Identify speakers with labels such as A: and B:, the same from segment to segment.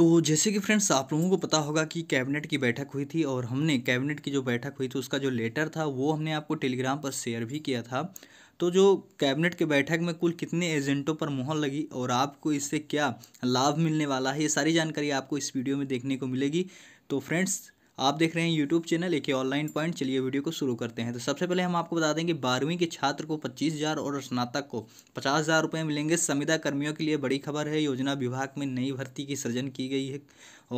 A: तो जैसे कि फ्रेंड्स आप लोगों को पता होगा कि कैबिनेट की बैठक हुई थी और हमने कैबिनेट की जो बैठक हुई थी उसका जो लेटर था वो हमने आपको टेलीग्राम पर शेयर भी किया था तो जो कैबिनेट की बैठक में कुल कितने एजेंटों पर मोहर लगी और आपको इससे क्या लाभ मिलने वाला है ये सारी जानकारी आपको इस वीडियो में देखने को मिलेगी तो फ्रेंड्स आप देख रहे हैं यूट्यूब चैनल एक ऑनलाइन पॉइंट चलिए वीडियो को शुरू करते हैं तो सबसे पहले हम आपको बता दें कि बारहवीं के छात्र को पच्चीस हज़ार और स्नातक को पचास हज़ार रुपये मिलेंगे संविदा कर्मियों के लिए बड़ी खबर है योजना विभाग में नई भर्ती की सृजन की गई है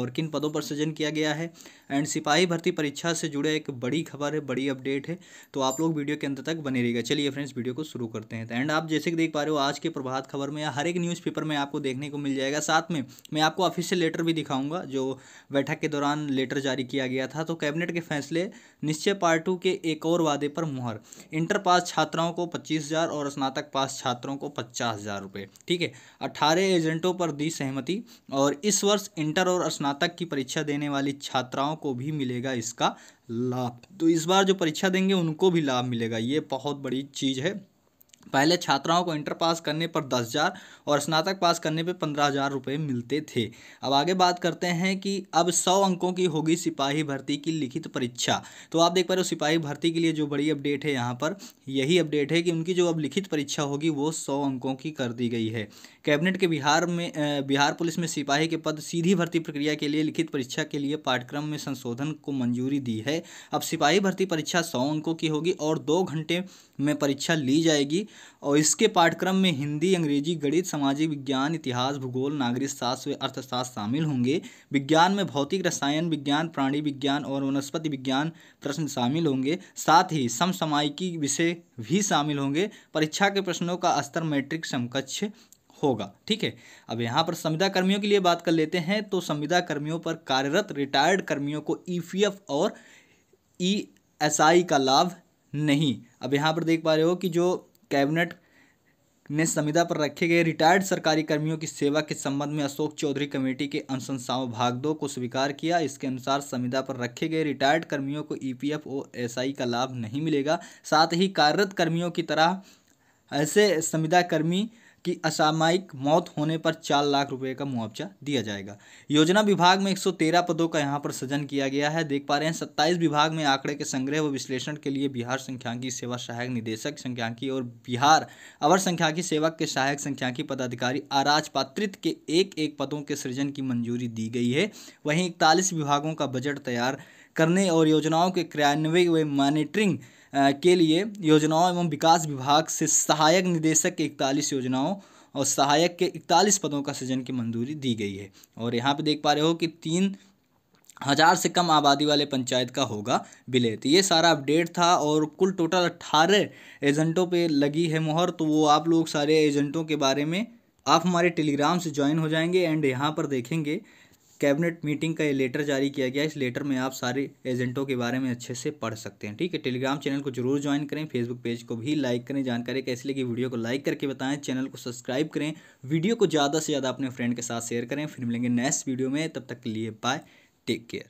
A: और किन पदों पर सृजन किया गया है एंड सिपाही भर्ती परीक्षा से जुड़े एक बड़ी खबर है बड़ी अपडेट है तो आप लोग वीडियो के अंत तक बने रहिएगा चलिए फ्रेंड्स वीडियो को शुरू करते हैं एंड आप जैसे कि देख पा रहे हो आज के प्रभात खबर में या हर एक न्यूज़पेपर में आपको देखने को मिल जाएगा साथ में मैं आपको ऑफिशियल लेटर भी दिखाऊंगा जो बैठक के दौरान लेटर जारी किया गया था तो कैबिनेट के फैसले निश्चय पार्ट टू के एक और वादे पर मुहर इंटर पास छात्राओं को पच्चीस हज़ार और स्नातक पास छात्रों को पचास हज़ार रुपये ठीक है अट्ठारह एजेंटों पर दी सहमति और इस वर्ष इंटर और स्नातक की परीक्षा देने वाली छात्राओं को भी मिलेगा इसका लाभ तो इस बार जो परीक्षा देंगे उनको भी लाभ मिलेगा ये बहुत बड़ी चीज़ है पहले छात्राओं को इंटर पास करने पर दस हज़ार और स्नातक पास करने पर पंद्रह हज़ार रुपये मिलते थे अब आगे बात करते हैं कि अब सौ अंकों की होगी सिपाही भर्ती की लिखित परीक्षा तो आप देख पा रहे हो सिपाही भर्ती के लिए जो बड़ी अपडेट है यहाँ पर यही अपडेट है कि उनकी जो अब लिखित परीक्षा होगी वो सौ अंकों की कर दी गई है कैबिनेट के बिहार में बिहार पुलिस में सिपाही के पद सीधी भर्ती प्रक्रिया के लिए लिखित परीक्षा के लिए पाठ्यक्रम में संशोधन को मंजूरी दी है अब सिपाही भर्ती परीक्षा सौ अंकों की होगी और दो घंटे में परीक्षा ली जाएगी और इसके पाठ्यक्रम में हिंदी अंग्रेजी गणित सामाजिक विज्ञान इतिहास भूगोल नागरिक शास्त्र व अर्थशास्त्र शामिल होंगे विज्ञान में भौतिक रसायन विज्ञान प्राणी विज्ञान और वनस्पति विज्ञान प्रश्न शामिल होंगे साथ ही समसामायिकी विषय भी शामिल होंगे परीक्षा के प्रश्नों का स्तर मैट्रिक समकक्ष होगा ठीक है अब यहाँ पर संविदा कर्मियों के लिए बात कर लेते हैं तो संविदा कर्मियों पर कार्यरत रिटायर्ड कर्मियों को ई और ई एस आई का लाभ नहीं अब यहाँ पर देख पा रहे हो कि जो कैबिनेट ने संविदा पर रखे गए रिटायर्ड सरकारी कर्मियों की सेवा के संबंध में अशोक चौधरी कमेटी के अनुशंसाओं भाग दो को स्वीकार किया इसके अनुसार संविदा पर रखे गए रिटायर्ड कर्मियों को ईपीएफ और एसआई का लाभ नहीं मिलेगा साथ ही कार्यरत कर्मियों की तरह ऐसे संविदा कर्मी कि असामयिक मौत होने पर चार लाख रुपए का मुआवजा दिया जाएगा योजना विभाग में 113 पदों का यहाँ पर सृजन किया गया है देख पा रहे हैं 27 विभाग में आंकड़े के संग्रह व विश्लेषण के लिए बिहार संख्यांकी सेवा सहायक निदेशक संख्यांकी और बिहार अवर संख्यांकी सेवक के सहायक संख्यांकी पदाधिकारी आराज पात्रित के एक एक पदों के सृजन की मंजूरी दी गई है वहीं इकतालीस विभागों का बजट तैयार करने और योजनाओं के क्रियान्वयन व मॉनिटरिंग के लिए योजनाओं एवं विकास विभाग से सहायक निदेशक के इकतालीस योजनाओं और सहायक के इकतालीस पदों का सृजन की मंजूरी दी गई है और यहाँ पे देख पा रहे हो कि तीन हज़ार से कम आबादी वाले पंचायत का होगा विलय तो ये सारा अपडेट था और कुल टोटल अट्ठारह एजेंटों पे लगी है मोहर तो वो आप लोग सारे एजेंटों के बारे में आप हमारे टेलीग्राम से ज्वाइन हो जाएंगे एंड यहाँ पर देखेंगे कैबिनेट मीटिंग का ये लेटर जारी किया गया इस लेटर में आप सारे एजेंटों के बारे में अच्छे से पढ़ सकते हैं ठीक है टेलीग्राम चैनल को जरूर ज्वाइन करें फेसबुक पेज को भी लाइक करें जानकारी कैसे लगी वीडियो को लाइक करके बताएं चैनल को सब्सक्राइब करें वीडियो को ज़्यादा से ज़्यादा अपने फ्रेंड के साथ शेयर करें फिर मिलेंगे नेक्स्ट वीडियो में तब तक के लिए बाय टेक केयर